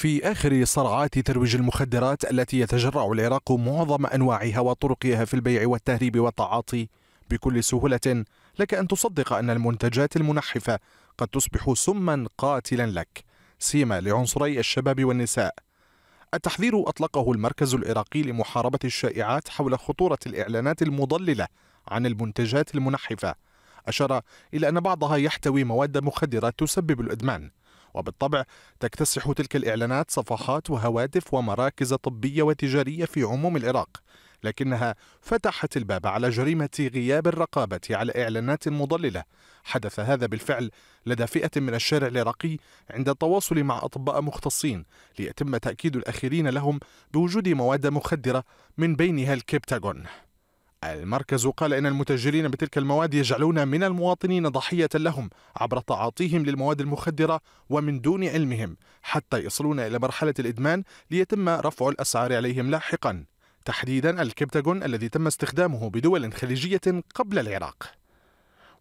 في آخر صرعات ترويج المخدرات التي يتجرع العراق معظم أنواعها وطرقها في البيع والتهريب والتعاطي بكل سهولة لك أن تصدق أن المنتجات المنحفة قد تصبح سما قاتلا لك سيما لعنصري الشباب والنساء التحذير أطلقه المركز العراقي لمحاربة الشائعات حول خطورة الإعلانات المضللة عن المنتجات المنحفة أشار إلى أن بعضها يحتوي مواد مخدرة تسبب الإدمان وبالطبع تكتسح تلك الإعلانات صفحات وهواتف ومراكز طبية وتجارية في عموم العراق لكنها فتحت الباب على جريمة غياب الرقابة على إعلانات مضللة حدث هذا بالفعل لدى فئة من الشارع العراقي عند التواصل مع أطباء مختصين ليتم تأكيد الأخيرين لهم بوجود مواد مخدرة من بينها الكبتاغون المركز قال إن المتاجرين بتلك المواد يجعلون من المواطنين ضحية لهم عبر تعاطيهم للمواد المخدرة ومن دون علمهم حتى يصلون إلى مرحلة الإدمان ليتم رفع الأسعار عليهم لاحقا تحديدا الكبتاجون الذي تم استخدامه بدول خليجية قبل العراق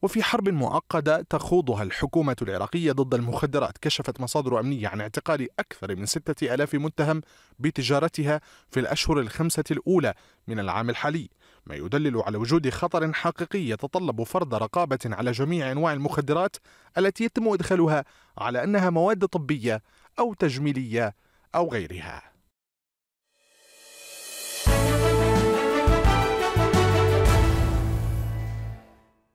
وفي حرب معقدة تخوضها الحكومة العراقية ضد المخدرات كشفت مصادر أمنية عن اعتقال أكثر من ستة ألاف متهم بتجارتها في الأشهر الخمسة الأولى من العام الحالي ما يدلل على وجود خطر حقيقي يتطلب فرض رقابة على جميع أنواع المخدرات التي يتم إدخالها على أنها مواد طبية أو تجميلية أو غيرها